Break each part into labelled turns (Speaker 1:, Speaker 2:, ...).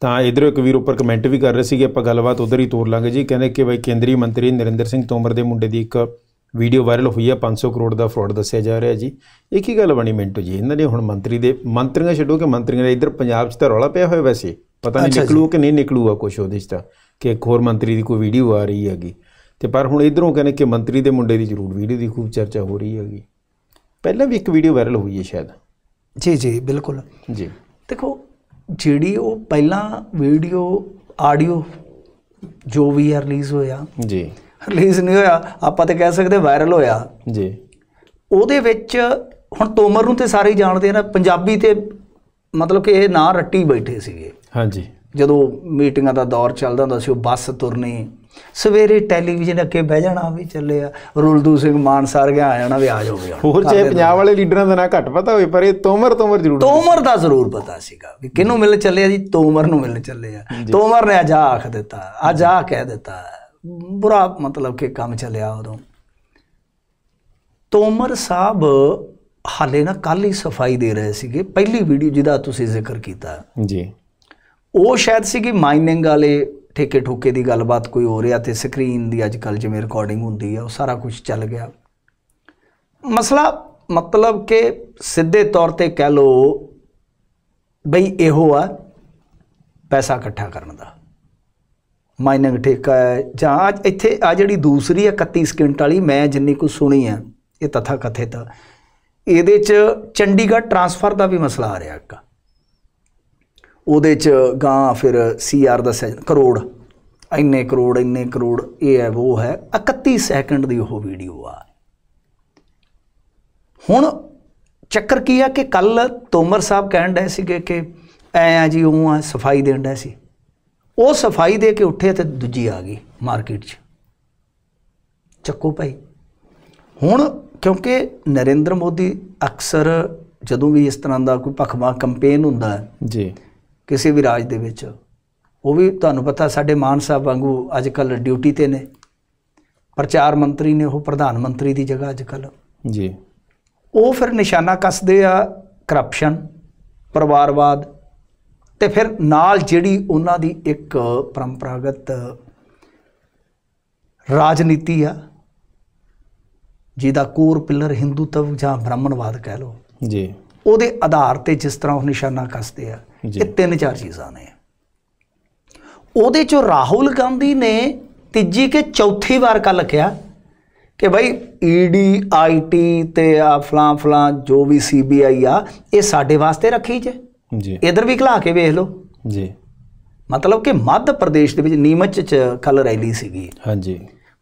Speaker 1: ਤਾਂ ਇਧਰ ਇੱਕ ਵੀਰ ਉੱਪਰ ਕਮੈਂਟ ਵੀ ਕਰ ਰਹੇ ਸੀਗੇ ਆਪਾਂ ਗੱਲਬਾਤ ਉਧਰ ਹੀ ਤੋਰ ਲਾਂਗੇ ਜੀ ਕਹਿੰਦੇ ਕਿ ਬਈ ਕੇਂਦਰੀ ਮੰਤਰੀ ਨਰਿੰਦਰ ਸਿੰਘ ਤੋਮਰ ਦੇ ਮੁੰਡੇ ਦੀ ਇੱਕ ਵੀਡੀਓ ਵਾਇਰਲ ਹੋਈ ਹੈ 500 ਕਰੋੜ ਦਾ ਫਰਾਡ ਦੱਸਿਆ ਜਾ ਰਿਹਾ ਜੀ ਇਹ ਕੀ ਗੱਲ ਬਣੀ ਮਿੰਟੂ ਜੀ ਇਹਨਾਂ ਨੇ ਹੁਣ ਮੰਤਰੀ ਦੇ ਮੰਤਰੀਆਂ ਛੱਡੋ ਕਿ ਮੰਤਰੀਆਂ ਦਾ ਇਧਰ ਪੰਜਾਬ 'ਚ ਤਾਂ ਰੌਲਾ ਪਿਆ ਹੋਇਆ ਵੈਸੇ ਪਤਾ ਨਹੀਂ ਨਿਕਲੂ ਕਿ ਨਹੀਂ ਨਿਕਲੂਗਾ ਕੁਝ ਉਹਦੇ 'ਚ ਤਾਂ ਕਿ ਇੱਕ ਹੋਰ ਮੰਤਰੀ ਦੀ ਕੋਈ ਵੀਡੀਓ ਆ ਰਹੀ ਹੈਗੀ ਤੇ ਪਰ ਹੁਣ ਇਧਰੋਂ ਕਹਿੰਦੇ ਕਿ ਮੰਤਰੀ ਦੇ ਮੁੰਡੇ ਦੀ ਜ਼ਰੂਰ ਵੀਡੀਓ ਦੀ ਖੂਬ ਚਰਚਾ ਹੋ ਰਹੀ ਹੈਗੀ ਪਹਿਲਾਂ ਵੀ ਇੱਕ ਵੀਡੀਓ ਵਾਇਰਲ ਹੋਈ ਹੈ ਸ਼ਾਇਦ
Speaker 2: ਜੀ ਜੀ ਬਿਲਕੁਲ ਜੀ ਦੇਖੋ ਜਿਹੜੀ ਉਹ ਪਹਿਲਾਂ ਵੀਡੀਓ ਆਡੀਓ ਜੋ ਵੀ ਆ ਰਿਲੀਜ਼ ਹੋਇਆ ਜੀ ਰਿਲੀਜ਼ ਨਹੀਂ ਹੋਇਆ ਆਪਾਂ ਤਾਂ ਕਹਿ ਸਕਦੇ ਵਾਇਰਲ ਹੋਇਆ ਜੀ ਉਹਦੇ ਵਿੱਚ ਹੁਣ ਤੋਮਰ ਨੂੰ ਤੇ ਸਾਰੇ ਜਾਣਦੇ ਨੇ ਪੰਜਾਬੀ ਤੇ ਮਤਲਬ ਕਿ ਇਹ ਨਾਂ ਰੱਟੀ ਬੈਠੇ ਸੀਗੇ ਹਾਂਜੀ ਜਦੋਂ ਮੀਟਿੰਗਾਂ ਦਾ ਦੌਰ ਚੱਲਦਾ ਹੁੰਦਾ ਸੀ ਉਹ ਬੱਸ ਤੁਰਨੀ ਸਵੇਰੇ ਟੈਲੀਵਿਜ਼ਨ ਅੱਗੇ ਬਹਿ ਜਾਣਾ ਵੀ ਚੱਲੇ ਆ ਰੁਲਦੂ ਸਿੰਘ ਮਾਨਸਾਰ ਗਿਆ ਆ ਜਾਣਾ ਵੀ ਆ ਵੀ ਹੋਰ ਚਾਹੇ ਪੰਜਾਬ ਵਾਲੇ ਲੀਡਰਾਂ ਦਾ ਨਾਂ ਘੱਟ ਪਤਾ ਹੋਵੇ ਪਰ ਇਹ ਤੋਮਰ ਤੋਮਰ ਜ਼ਰੂਰ ਤੋਮਰ ਦਾ ਜ਼ਰੂਰ ਪਤਾ ਸੀਗਾ ਵੀ ਕਿਹਨੂੰ ਮਿਲ ਚੱਲੇ ਆ ਜੀ ਤੋਮਰ ਨੂੰ ਮਿਲ ਚੱਲੇ ਆ ਤੋਮਰ ਨੇ ਅਜਾ ਆਖ ਦਿੱਤਾ ਅਜਾ ਕਹਿ ਦਿੱਤਾ ਬੁਰਾ ਮਤਲਬ ਕਿ ਕੰਮ ਚੱਲਿਆ ਉਦੋਂ ਤੋਮਰ ਸਾਹਿਬ ਹਾਲੇ ਨਾ ਕੱਲ ਹੀ ਸਫਾਈ ਦੇ ਰਹੇ ਸੀਗੇ ਪਹਿਲੀ ਵੀਡੀਓ ਜਿਹਦਾ ਤੁਸੀਂ ਜ਼ਿਕਰ ਕੀਤਾ ਜੀ ਉਹ ਸ਼ਾਇਦ ਸੀ ਕਿ ਮਾਈਨਿੰਗ ਵਾਲੇ ਠੇਕੇ ਠੋਕੇ ਦੀ ਗੱਲਬਾਤ ਕੋਈ ਹੋ ਰਿਹਾ ਤੇ ਸਕਰੀਨ ਦੀ ਅੱਜ ਕੱਲ ਜਿਵੇਂ ਰਿਕਾਰਡਿੰਗ ਹੁੰਦੀ ਹੈ ਉਹ ਸਾਰਾ ਕੁਝ ਚੱਲ ਗਿਆ ਮਸਲਾ ਮਤਲਬ ਕਿ ਸਿੱਧੇ ਤੌਰ ਤੇ ਕਹਿ ਲੋ ਬਈ ਇਹੋ ਆ ਪੈਸਾ ਇਕੱਠਾ ਕਰਨ ਦਾ ਮਾਈਨਿੰਗ ਠੇਕਾ ਹੈ ਜਾਂ ਇੱਥੇ ਆ ਜਿਹੜੀ ਦੂਸਰੀ ਹੈ 31 ਸਕਿੰਟ ਵਾਲੀ ਮੈਂ ਜਿੰਨੀ ਕੁ ਸੁਣੀ ਆ ਇਹ ਤਥਾ ਤਾਂ ਇਹਦੇ ਚ ਚੰਡੀਗੜ੍ਹ ਟਰਾਂਸਫਰ ਦਾ ਵੀ ਮਸਲਾ ਆ ਰਿਹਾ ਹੈਗਾ ਉਹਦੇ ਚ ਗਾਂ ਫਿਰ ਸੀਆਰ ਦਾ ਕਰੋੜ ਇੰਨੇ ਕਰੋੜ ਇੰਨੇ ਕਰੋੜ ਇਹ ਹੈ ਉਹ ਹੈ 31 ਸੈਕਿੰਡ ਦੀ ਉਹ ਵੀਡੀਓ ਆ ਹੁਣ ਚੱਕਰ ਕੀ ਆ ਕਿ ਕੱਲ ਤੋਮਰ ਸਾਹਿਬ ਕਹਿਣ ਡਏ ਸੀਗੇ ਕਿ ਐ ਆ ਜੀ ਉਹ ਆ ਸਫਾਈ ਦੇਣ ਡਏ ਸੀ ਉਹ ਸਫਾਈ ਦੇ ਕੇ ਉੱਠੇ ਤੇ ਦੂਜੀ ਆ ਗਈ ਮਾਰਕੀਟ 'ਚ ਚੱਕੋ ਭਾਈ ਹੁਣ ਕਿਉਂਕਿ ਨਰਿੰਦਰ ਮੋਦੀ ਅਕਸਰ ਜਦੋਂ ਵੀ ਇਸ ਤਰ੍ਹਾਂ ਦਾ ਕੋਈ ਪਖਵਾ ਕੈਂਪੇਨ ਹੁੰਦਾ ਹੈ ਜੀ ਕਿਸੇ ਵੀ ਰਾਜ ਦੇ ਵਿੱਚ ਉਹ ਵੀ ਤੁਹਾਨੂੰ ਪਤਾ ਸਾਡੇ ਮਾਨ ਸਾਹਿਬ ਵਾਂਗੂ ਅੱਜ ਕੱਲ ਡਿਊਟੀ ਤੇ ਨੇ ਪ੍ਰਚਾਰ ਮੰਤਰੀ ਨੇ ਉਹ ਪ੍ਰਧਾਨ ਮੰਤਰੀ ਦੀ ਜਗ੍ਹਾ ਅੱਜ ਕੱਲ ਜੀ ਉਹ ਫਿਰ ਨਿਸ਼ਾਨਾ ਕੱਸਦੇ ਆ ਕਰਪਸ਼ਨ ਪਰਿਵਾਰਵਾਦ ਤੇ ਫਿਰ ਨਾਲ ਜਿਹੜੀ ਉਹਨਾਂ ਦੀ ਇੱਕ ਪਰੰਪਰਾਗਤ ਰਾਜਨੀਤੀ ਆ ਜਿਹਦਾ ਕੋਰ ਪਿਲਰ ਹਿੰਦੂਤਵ ਜਾਂ ਬ੍ਰਾਹਮਣਵਾਦ ਕਹਿ ਲੋ ਜੀ ਉਹਦੇ ਆਧਾਰ ਤੇ ਜਿਸ ਤਰ੍ਹਾਂ ਉਹ ਨਿਸ਼ਾਨਾ ਕੱਸਦੇ ਆ ਇਹ ਤਿੰਨ ਚਾਰ ਚੀਜ਼ਾਂ ਨੇ ਉਹਦੇ ਚੋਂ ਰਾਹੁਲ ਗਾਂਧੀ ਨੇ ਤੀਜੀ ਕੇ ਚੌਥੀ ਵਾਰ ਕੱਲ ਕਿਹਾ ਕਿ ਭਾਈ ਈਡੀ ਆਈਟੀ ਤੇ ਆ ਫਲਾਂ ਫਲਾਂ ਜੋ ਵੀ ਸੀਬੀਆਈ ਆ ਇਹ ਸਾਡੇ ਵਾਸਤੇ ਰੱਖੀ ਜੇ ਜੀ ਇਧਰ ਵੀ ਖਲਾ ਕੇ ਵੇਖ ਲਓ ਜੀ ਮਤਲਬ ਕਿ ਮੱਧ ਪ੍ਰਦੇਸ਼ ਦੇ ਵਿੱਚ ਨੀਮਚ ਚ ਕੱਲ ਰੈਲੀ ਸੀਗੀ ਹਾਂਜੀ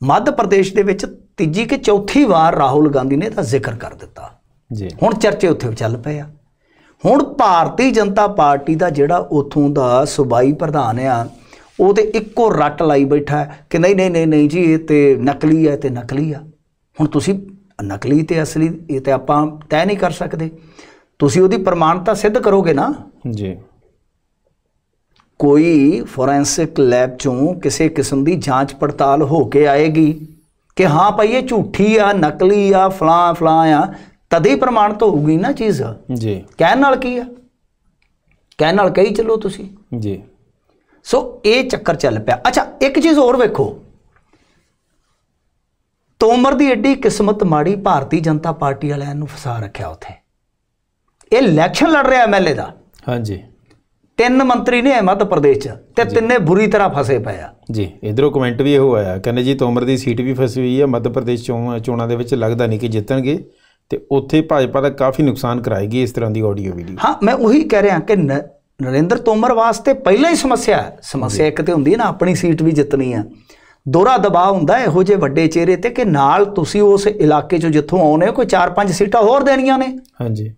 Speaker 2: ਮੱਧ ਪ੍ਰਦੇਸ਼ ਦੇ ਵਿੱਚ ਤੀਜੀ ਕਿ ਚੌਥੀ ਵਾਰ ਰਾਹੁਲ ਗਾਂਧੀ ਨੇ ਤਾਂ ਜ਼ਿਕਰ ਕਰ ਦਿੱਤਾ ਜੀ ਹੁਣ ਚਰਚੇ ਉੱਥੇ ਚੱਲ ਪਏ ਆ ਹੁਣ ਭਾਰਤੀ ਜਨਤਾ ਪਾਰਟੀ ਦਾ ਜਿਹੜਾ ਉਥੋਂ ਦਾ ਸੁਭਾਈ ਪ੍ਰਧਾਨ ਆ ਉਹ ਤੇ ਇੱਕੋ ਰੱਟ ਲਾਈ ਬੈਠਾ ਕਿ ਨਹੀਂ ਨਹੀਂ ਨਹੀਂ ਨਹੀਂ ਜੀ ਇਹ ਤੇ ਨਕਲੀ ਹੈ ਤੇ ਨਕਲੀ ਆ ਹੁਣ ਤੁਸੀਂ ਨਕਲੀ ਤੇ ਅਸਲੀ ਇਹ ਤੇ ਆਪਾਂ ਤੈਅ ਨਹੀਂ ਕਰ ਸਕਦੇ ਤੁਸੀਂ ਉਹਦੀ ਪ੍ਰਮਾਣਤਾ ਸਿੱਧ ਕਰੋਗੇ ਨਾ ਜੀ ਕੋਈ ਫੋਰੈਂਸਿਕ ਲੈਬ ਚੋਂ ਕਿਸੇ ਕਿਸਮ ਦੀ ਜਾਂਚ ਪੜਤਾਲ ਹੋ ਕੇ ਆਏਗੀ ਕਿ ਹਾਂ ਭਾਈ ਇਹ ਝੂਠੀ ਆ ਨਕਲੀ ਆ ਫਲਾਂ ਫਲਾਂ ਆ ਤਦੇ ਹੀ ਪ੍ਰਮਾਣਿਤ ਹੋਊਗੀ ਨਾ ਚੀਜ਼ ਜੀ ਕਹਿਣ ਨਾਲ ਕੀ ਆ ਕਹਿਣ ਨਾਲ ਕਹੀ ਚੱਲੋ ਤੁਸੀਂ ਜੀ ਸੋ ਇਹ ਚੱਕਰ ਚੱਲ ਪਿਆ ਅੱਛਾ ਇੱਕ ਚੀਜ਼ ਹੋਰ ਵੇਖੋ ਤੋਮਰ ਦੀ ਐਡੀ ਕਿਸਮਤ ਮਾੜੀ ਭਾਰਤੀ ਜਨਤਾ ਪਾਰਟੀ ਵਾਲਿਆਂ ਨੂੰ ਫਸਾ ਰੱਖਿਆ ਉਥੇ ਇਹ ਇਲੈਕਸ਼ਨ ਲੜ ਰਿਹਾ ਐਮਐਲਏ ਦਾ ਹਾਂਜੀ ਤਿੰਨ ਮੰਤਰੀ ਨੇ ਮੱਧ ਪ੍ਰਦੇਸ਼ ਚ ਤੇ ਤਿੰਨੇ ਬੁਰੀ ਤਰ੍ਹਾਂ ਫਸੇ ਪਏ ਆ
Speaker 1: ਜੀ ਇਧਰੋਂ ਕਮੈਂਟ ਵੀ ਇਹੋ ਆਇਆ ਕਹਿੰਦੇ ਜੀ ਤੋਮਰ ਦੀ ਸੀਟ ਵੀ ਫਸੀ ਹੋਈ ਹੈ ਮੱਧ ਪ੍ਰਦੇਸ਼ ਚੋਣਾਂ ਦੇ ਵਿੱਚ ਲੱਗਦਾ ਨਹੀਂ ਕਿ ਜਿੱਤਣਗੇ ਤੇ ਉੱਥੇ ਭਾਜਪਾ ਦਾ ਕਾਫੀ
Speaker 2: ਨੁਕਸਾਨ ਕਰਾਏਗੀ ਇਸ ਤਰ੍ਹਾਂ ਦੀ ਆਡੀਓ ਵੀਡੀਓ ਹਾਂ ਮੈਂ ਉਹੀ ਕਹਿ ਰਿਹਾ ਕਿ ਨਰਿੰਦਰ ਤੋਮਰ ਵਾਸਤੇ ਪਹਿਲਾਂ ਹੀ ਸਮੱਸਿਆ ਹੈ ਸਮੱਸਿਆ ਇੱਕ ਤੇ ਹੁੰਦੀ ਹੈ ਨਾ ਆਪਣੀ ਸੀਟ ਵੀ ਜਿੱਤਣੀ ਆ ਦੋਰਾ ਦਬਾਅ ਹੁੰਦਾ ਇਹੋ ਜੇ ਵੱਡੇ ਚਿਹਰੇ ਤੇ ਕਿ ਨਾਲ ਤੁਸੀਂ ਉਸ ਇਲਾਕੇ ਚੋਂ ਜਿੱਥੋਂ ਆਉਨੇ ਕੋਈ 4-5 ਸੀਟਾਂ ਹੋਰ ਦੇਣੀਆਂ ਨੇ ਹਾਂਜੀ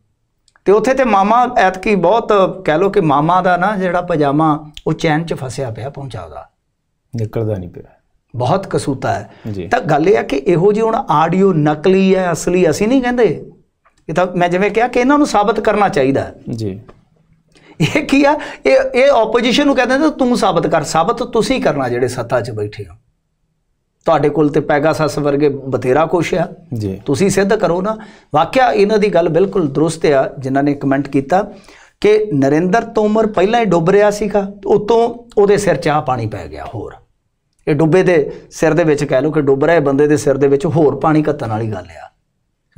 Speaker 2: ਤੇ ਉੱਥੇ ਤੇ ਮਾਮਾ ਐਤਕੀ ਬਹੁਤ ਕਹਿ ਲੋ ਕਿ ਮਾਮਾ ਦਾ ਨਾ ਜਿਹੜਾ ਪਜਾਮਾ ਉਹ ਚੈਨ 'ਚ ਫਸਿਆ ਪਿਆ ਪਹੁੰਚਾਉਦਾ
Speaker 1: ਨਿਕਲਦਾ ਨਹੀਂ ਪਿਆ
Speaker 2: ਬਹੁਤ ਕਸੂਤਾ ਹੈ ਤਾਂ ਗੱਲ ਇਹ ਆ ਕਿ ਇਹੋ ਜਿਹੀ ਹੁਣ ਆਡੀਓ ਨਕਲੀ ਹੈ ਅਸਲੀ ਅਸੀਂ ਨਹੀਂ ਕਹਿੰਦੇ ਇਹ ਤਾਂ ਮੈਂ ਜਿਵੇਂ ਕਿਹਾ ਕਿ ਇਹਨਾਂ ਨੂੰ ਸਾਬਤ ਕਰਨਾ ਚਾਹੀਦਾ ਹੈ ਜੀ ਇਹ ਕੀ ਆ ਇਹ ਇਹ ਆਪੋਜੀਸ਼ਨ ਨੂੰ ਕਹਿੰਦੇ ਨੇ ਤੂੰ ਸਾਬਤ ਕਰ ਸਾਬਤ ਤੁਸੀਂ ਕਰਨਾ ਜਿਹੜੇ ਸੱਤਾ 'ਚ ਬੈਠੇ ਹੋ ਤੁਹਾਡੇ ਕੋਲ ਤੇ ਪੈਗਾਸਸ ਵਰਗੇ ਬਥੇਰਾ ਕੁਛ ਆ ਜੀ ਤੁਸੀਂ ਸਿੱਧ ਕਰੋ ਨਾ ਵਾਕਿਆ ਇਹਨਾਂ ਦੀ ਗੱਲ ਬਿਲਕੁਲ ਦਰੁਸਤ ਆ ਜਿਨ੍ਹਾਂ ਨੇ ਕਮੈਂਟ ਕੀਤਾ ਕਿ ਨਰਿੰਦਰ ਤੋਮਰ ਪਹਿਲਾਂ ਹੀ ਡੁੱਬ ਰਿਹਾ ਸੀਗਾ ਉਤੋਂ ਉਹਦੇ ਸਿਰ 'ਚ ਆ ਪਾਣੀ ਪੈ ਗਿਆ ਹੋਰ ਇਹ ਡੁੱਬੇ ਦੇ ਸਿਰ ਦੇ ਵਿੱਚ ਕਹਿ ਲਓ ਕਿ ਡੁੱਬ ਰਿਹਾ ਬੰਦੇ ਦੇ ਸਿਰ ਦੇ ਵਿੱਚ ਹੋਰ ਪਾਣੀ ਘੱਤਣ ਵਾਲੀ ਗੱਲ ਆ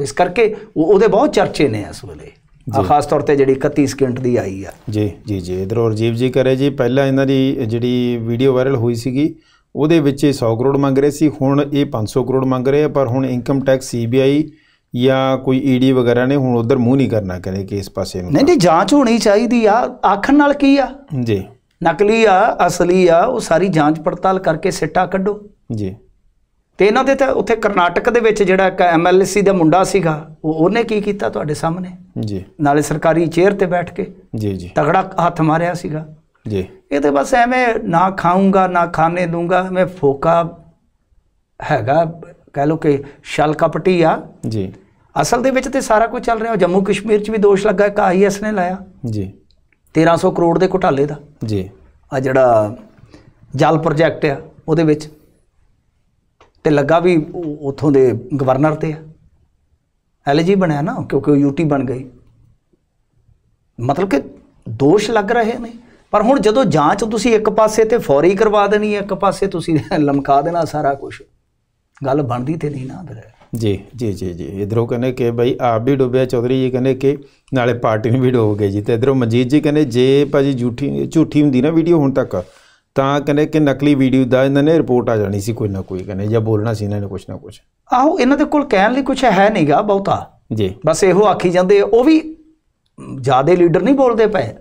Speaker 2: ਇਸ ਕਰਕੇ ਉਹਦੇ ਬਹੁਤ ਚਰਚੇ ਨੇ ਇਸ ਵੇਲੇ ਆ ਖਾਸ ਤੌਰ ਤੇ ਜਿਹੜੀ 31 ਸਕਿੰਟ ਦੀ ਆਈ ਆ
Speaker 1: ਜੀ ਜੀ ਜੀ ਇਧਰ ਰਜੀਵ ਜੀ ਕਰੇ ਜੀ ਪਹਿਲਾਂ ਇਹਨਾਂ ਦੀ ਜਿਹੜੀ ਵੀਡੀਓ ਵਾਇਰਲ ਹੋਈ ਸੀਗੀ ਉਹਦੇ ਵਿੱਚ 100 ਕਰੋੜ ਮੰਗ ਰਹੇ ਸੀ ਹੁਣ ਇਹ 500 ਕਰੋੜ ਮੰਗ ਰਹੇ ਆ ਪਰ ਹੁਣ ਇਨਕਮ ਟੈਕਸ ਸੀਬੀਆਈ ਜਾਂ ਕੋਈ ਈਡੀ e ਵਗੈਰਾ ਨੇ ਹੁਣ ਉਧਰ ਮੂੰਹ ਨਹੀਂ ਕਰਨਾ ਕਰੇ ਕਿ ਇਸ ਪਾਸੇ ਨੂੰ ਨਹੀਂ
Speaker 2: ਨਹੀਂ ਜਾਂਚ ਹੋਣੀ ਚਾਹੀਦੀ ਆ ਆਖਣ ਨਾਲ ਕੀ ਆ ਜੀ ਨਕਲੀ ਆ ਅਸਲੀ ਆ ਉਹ ਸਾਰੀ ਜਾਂਚ ਪੜਤਾਲ ਕਰਕੇ ਸਿੱਟਾ ਕੱਢੋ ਜੀ ਤੇ ਇਹਨਾਂ ਦੇ ਤਾਂ ਉੱਥੇ ਕਰਨਾਟਕ ਦੇ ਵਿੱਚ ਜਿਹੜਾ ਇੱਕ ਐਮਐਲਸੀ ਦਾ ਮੁੰਡਾ ਸੀਗਾ ਉਹ ਉਹਨੇ ਕੀ ਕੀਤਾ ਤੁਹਾਡੇ ਸਾਹਮਣੇ ਜੀ ਨਾਲੇ ਸਰਕਾਰੀ ਚੇਅਰ ਤੇ ਬੈਠ ਕੇ ਜੀ ਜੀ ਤਗੜਾ ਹੱਥ ਮਾਰਿਆ ਸੀਗਾ ਜੀ ਇਹ ਤੇ ਬਸ ਐਵੇਂ ਨਾ ਖਾਉਂਗਾ ਨਾ ਖਾਣੇ ਦੂੰਗਾ ਮੈਂ ਫੋਕਾ ਹੈਗਾ ਕਹ ਲੋ ਕਿ ਛਲ ਕਪਟੀ ਆ ਜੀ ਅਸਲ ਦੇ ਵਿੱਚ ਤੇ ਸਾਰਾ ਕੁਝ ਚੱਲ ਰਿਹਾ ਜੰਮੂ ਕਸ਼ਮੀਰ 'ਚ ਵੀ ਦੋਸ਼ ਲੱਗਾ ਕਿ ਆਈਐਸ ਨੇ ਲਾਇਆ ਜੀ 1300 ਕਰੋੜ ਦੇ ਘੁਟਾਲੇ ਦਾ ਜੀ ਆ ਜਿਹੜਾ ਜਲ ਪ੍ਰੋਜੈਕਟ ਆ ਉਹਦੇ ਵਿੱਚ ਤੇ ਲੱਗਾ ਵੀ ਉਥੋਂ ਦੇ ਗਵਰਨਰ ਤੇ ਆ ਐਲਜੀ ਬਣਿਆ ਨਾ ਕਿਉਂਕਿ ਉਹ ਯੂਟੀ ਬਣ ਗਈ ਮਤਲਬ ਕਿ ਦੋਸ਼ ਲੱਗ ਰਹੇ ਨੇ ਪਰ ਹੁਣ ਜਦੋਂ ਜਾਂਚ ਤੁਸੀਂ ਇੱਕ ਪਾਸੇ ਤੇ ਫੌਰੀ ਕਰਵਾ ਦੇਣੀ ਹੈ ਇੱਕ ਪਾਸੇ ਤੁਸੀਂ ਲਮਕਾ ਦੇਣਾ ਸਾਰਾ ਕੁਝ ਗੱਲ ਬਣਦੀ ਤੇ ਨਹੀਂ ਨਾ ਫਿਰ
Speaker 1: ਜੀ ਜੀ ਜੀ ਜੀ ਇਧਰੋਂ ਕਹਿੰਦੇ ਕਿ ਭਾਈ ਆਪ ਵੀ ਡੁੱਬਿਆ ਚੌਧਰੀ ਜੀ ਕਹਿੰਦੇ ਕਿ ਨਾਲੇ ਪਾਰਟੀ ਨੂੰ ਵੀ ਡੋਬ ਗਏ ਜੀ ਤੇ ਇਧਰੋਂ ਮਜੀਦ ਜੀ ਕਹਿੰਦੇ ਜੇ ਭਾਜੀ ਝੂਠੀ ਝੂਠੀ ਹੁੰਦੀ ਨਾ ਵੀਡੀਓ ਹੁਣ ਤੱਕ ਤਾਂ ਕਹਿੰਦੇ ਕਿ ਨਕਲੀ ਵੀਡੀਓ ਦਾ ਇਹਨਾਂ ਨੇ ਰਿਪੋਰਟ ਆ ਜਾਣੀ ਸੀ ਕੋਈ ਨਾ ਕੋਈ ਕਹਿੰਦੇ ਜਾਂ ਬੋਲਣਾ ਸੀ ਇਹਨਾਂ ਨੇ ਕੁਛ ਨਾ ਕੁਛ
Speaker 2: ਆਹੋ ਇਹਨਾਂ ਦੇ ਕੋਲ ਕਹਿਣ ਲਈ ਕੁਛ ਹੈ ਨਹੀਂਗਾ ਬਹੁਤਾ ਜੀ ਬਸ ਇਹੋ ਆਖੀ ਜਾਂਦੇ ਉਹ ਵੀ ਜਿਆਦੇ ਲੀਡਰ ਨਹੀਂ ਬੋਲਦੇ ਪਏ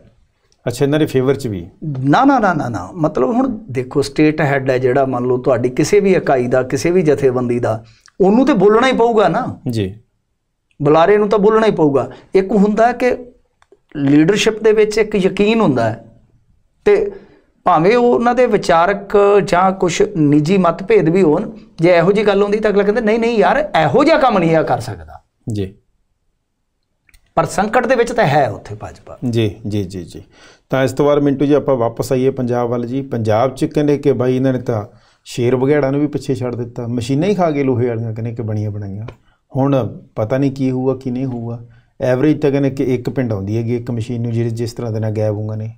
Speaker 2: ਅੱਛਾ ਇਹਨਾਂ ਦੇ ਫੇਵਰ ਚ ਵੀ ਨਾ ਨਾ ਨਾ ਨਾ ਨਾ ਮਤਲਬ ਹੁਣ ਦੇਖੋ ਸਟੇਟ ਹੈਡ ਹੈ ਜਿਹੜਾ ਮੰਨ ਲਓ ਤੁਹਾਡੀ ਕਿਸੇ ਵੀ ਇਕਾਈ ਦਾ ਕਿਸੇ ਵੀ ਜਥੇਬੰਦੀ ਦਾ ਉਹਨੂੰ ਤੇ ਬੋਲਣਾ ਹੀ ਪਊਗਾ ਨਾ ਜੀ ਬੁਲਾਰੇ ਨੂੰ ਤਾਂ ਬੋਲਣਾ ਹੀ ਪਊਗਾ ਇੱਕ ਹੁੰਦਾ ਕਿ ਲੀਡਰਸ਼ਿਪ ਦੇ ਵਿੱਚ ਇੱਕ ਯਕੀਨ ਹੁੰਦਾ ਹੈ ਤੇ ਭਾਵੇਂ ਉਹ ਉਹਨਾਂ ਦੇ ਵਿਚਾਰਕ ਜਾਂ ਕੁਝ ਨਿੱਜੀ ਮਤਭੇਦ ਵੀ ਹੋਣ ਜੇ ਇਹੋ ਜੀ ਗੱਲ ਹੁੰਦੀ ਤਾਂ ਅਗਲਾ ਕਹਿੰਦਾ ਨਹੀਂ ਨਹੀਂ ਯਾਰ ਇਹੋ ਜਿਹਾ ਕੰਮ ਨਹੀਂ ਆ ਕਰ ਸਕਦਾ ਜੀ ਪਰ ਸੰਕਟ ਦੇ ਵਿੱਚ ਤਾਂ ਹੈ ਉੱਥੇ ਭਾਜਪਾ
Speaker 1: ਜੀ ਜੀ ਜੀ ਜੀ ਤਾਂ ਇਸ ਤੋਂ ਬਾਅਦ ਮਿੰਟੂ ਜੀ ਆਪਾਂ ਵਾਪਸ ਆਈਏ ਪੰਜਾਬ ਵੱਲ ਜੀ ਪੰਜਾਬ ਚ ਕਹਿੰਦੇ ਕਿ ਬਾਈ ਇਹਨਾਂ ਨੇ ਤਾਂ ਸ਼ੇਰ ਵਗੈੜਾ ਨੂੰ ਵੀ ਪਿੱਛੇ ਛੱਡ ਦਿੱਤਾ ਮਸ਼ੀਨਾਂ ਹੀ ਖਾ ਗਏ ਲੋਹੇ ਵਾਲੀਆਂ ਕਹਿੰਦੇ ਕਿ ਬਣੀਆਂ ਬਣਾਈਆਂ ਹੁਣ ਪਤਾ ਨਹੀਂ ਕੀ ਹੋਊਗਾ ਕੀ ਨਹੀਂ ਹੋਊਗਾ ਐਵਰੇਜ ਤਾਂ ਕਹਿੰਦੇ ਕਿ ਇੱਕ ਪਿੰਡ ਆਉਂਦੀ ਹੈਗੀ ਇੱਕ ਮਸ਼ੀਨ ਨੂੰ ਜਿਹੜੀ ਜਿਸ ਤਰ੍ਹਾਂ ਦੇ ਨਾਲ ਗਾਇਬ ਹੋਊਗਾ ਨੇ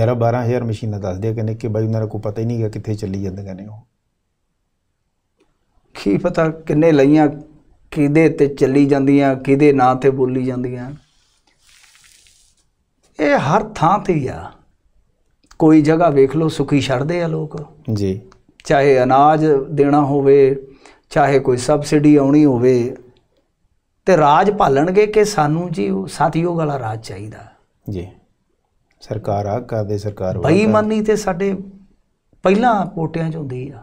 Speaker 1: 11 12000 ਮਸ਼ੀਨਾਂ ਦੱਸਦੇ ਕਹਿੰਦੇ ਕਿ ਬਾਈ ਉਹਨਾਂ ਨੂੰ ਪਤਾ ਹੀ ਨਹੀਂ ਗਿਆ ਕਿੱਥੇ ਚੱਲੀ ਜਾਂਦੀਆਂ ਨੇ ਉਹ
Speaker 2: ਕੀ ਪਤਾ ਕਿੰਨੇ ਲਈਆਂ ਕਿਹਦੇ ਤੇ ਚੱਲੀ ਜਾਂਦੀਆਂ ਕਿਹਦੇ ਨਾਂ ਤੇ ਬੋਲੀ ਜਾਂਦੀਆਂ ਇਹ ਹਰ ਥਾਂ ਤੇ ਆ ਕੋਈ ਜਗ੍ਹਾ ਵੇਖ ਲਓ ਸੁਖੀ ਛੱਡਦੇ ਆ ਲੋਕ ਜੀ ਚਾਹੇ ਅਨਾਜ ਦੇਣਾ ਹੋਵੇ ਚਾਹੇ ਕੋਈ ਸਬਸਿਡੀ ਆਉਣੀ ਹੋਵੇ ਤੇ ਰਾਜ ਭਾਲਣਗੇ ਕਿ ਸਾਨੂੰ ਜੀ ਸਤਿਯੋਗ ਵਾਲਾ ਰਾਜ ਚਾਹੀਦਾ
Speaker 1: ਜੀ ਸਰਕਾਰ ਆ ਕਰਦੇ ਸਰਕਾਰ ਵਾਲਾ ਬੇਈਮਾਨੀ
Speaker 2: ਤੇ ਸਾਡੇ ਪਹਿਲਾਂ ਪੋਟਿਆਂ 'ਚ ਹੁੰਦੀ ਆ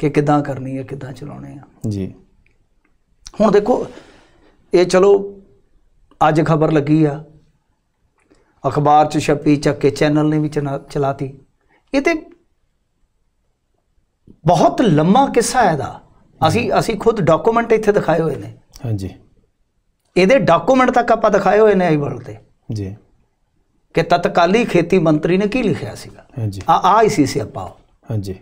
Speaker 2: ਕਿ ਕਿੱਦਾਂ ਕਰਨੀ ਆ ਕਿੱਦਾਂ ਚਲਾਉਣੇ ਆ ਜੀ ਹੁਣ ਦੇਖੋ ਇਹ ਚਲੋ ਅੱਜ ਖਬਰ ਲੱਗੀ ਆ ਅਖਬਾਰ 'ਚ ਛਪੀ ਚੱਕ ਕੇ ਚੈਨਲ ਨੇ ਵੀ ਚਲਾਤੀ ਇਹ ਤੇ ਬਹੁਤ ਲੰਮਾ ਕਿੱਸਾ ਹੈ ਦਾ ਅਸੀਂ ਅਸੀਂ ਖੁਦ ਡਾਕੂਮੈਂਟ ਇੱਥੇ ਦਿਖਾਏ ਹੋਏ ਨੇ ਹਾਂਜੀ ਇਹਦੇ ਡਾਕੂਮੈਂਟ ਤੱਕ ਆਪਾਂ ਦਿਖਾਏ ਹੋਏ ਨੇ ਆਈ ਵਰਲਡ ਤੇ ਜੀ ਕਿ ਤਤਕਾਲੀ ਖੇਤੀ ਮੰਤਰੀ ਨੇ ਕੀ ਲਿਖਿਆ ਸੀਗਾ ਹਾਂਜੀ ਆ ਆ ਹੀ ਸੀ ਆਪਾਂ
Speaker 1: ਹਾਂਜੀ